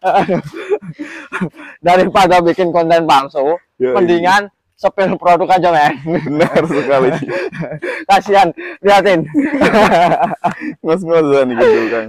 daripada bikin konten palsu ya, mendingan sepil produk aja men benar sekali kasihan liatin ngos-ngosan gitu kan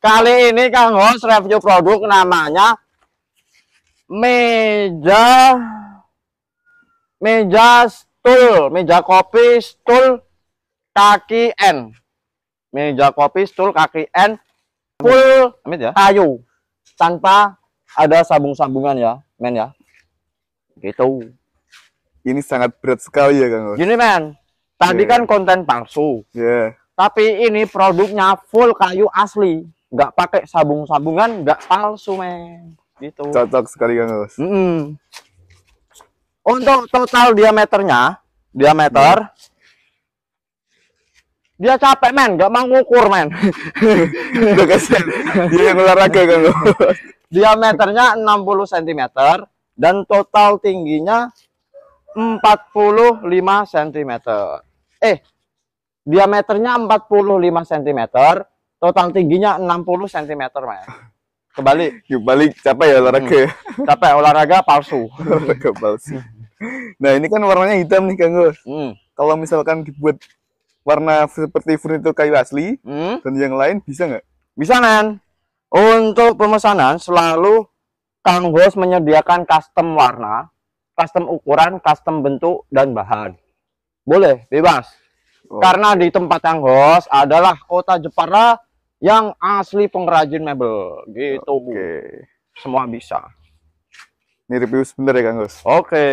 kali ini Kang Hos review produk namanya meja meja stool meja kopi stool kaki N meja kopi stool kaki N full ya? kayu tanpa ada sambung-sambungan ya, men ya. Gitu. Ini sangat berat sekali ya, Kang. Gini, men. Tadi yeah. kan iya. konten palsu. Yeah. Tapi ini produknya full kayu asli, nggak pakai sabung-sabungan nggak palsu, men. Gitu. Cocok sekali, Kang. Mm -mm. Untuk total diameternya, diameter iya dia capek men nggak mau ngukur men dia yang olahraga kan diameternya 60 cm dan total tingginya 45 cm eh diameternya 45 cm total tingginya 60 cm men kebalik kembali capek ya olahraga hmm. capek olahraga palsu olahraga palsu nah ini kan warnanya hitam nih kanggo. hmm. kalau misalkan dibuat warna seperti furnitur kayu asli hmm? dan yang lain bisa nggak? Bisa nan. Untuk pemesanan selalu Kang Bos menyediakan custom warna, custom ukuran, custom bentuk dan bahan. Boleh, bebas. Oh. Karena di tempat Kang Bos adalah kota Jepara yang asli pengrajin mebel gitu. Oke. Okay. Semua bisa. Ini review sebentar ya Kang Gus. Oke. Okay.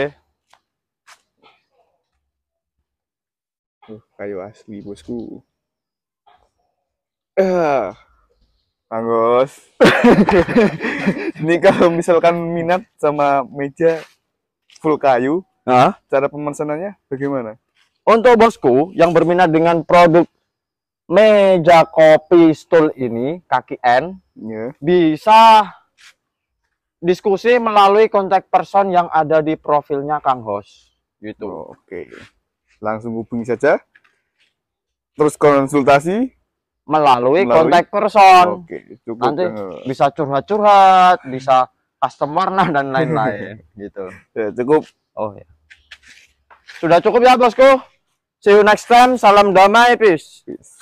kayu asli bosku. Uh, ah. Anggos. Ini kalau misalkan minat sama meja full kayu, Hah? cara pemesanannya bagaimana? Untuk bosku yang berminat dengan produk meja kopi stool ini, kaki N, yeah. bisa diskusi melalui kontak person yang ada di profilnya Kang Hos. Gitu. Oh, Oke. Okay langsung hubungi saja. Terus konsultasi melalui, melalui kontak person. Oke, cukup. Nanti bisa curhat-curhat, bisa customer nah dan lain-lain gitu. Ya, cukup. Oh ya. Sudah cukup ya, Bosku. See you next time. Salam damai, peace. peace.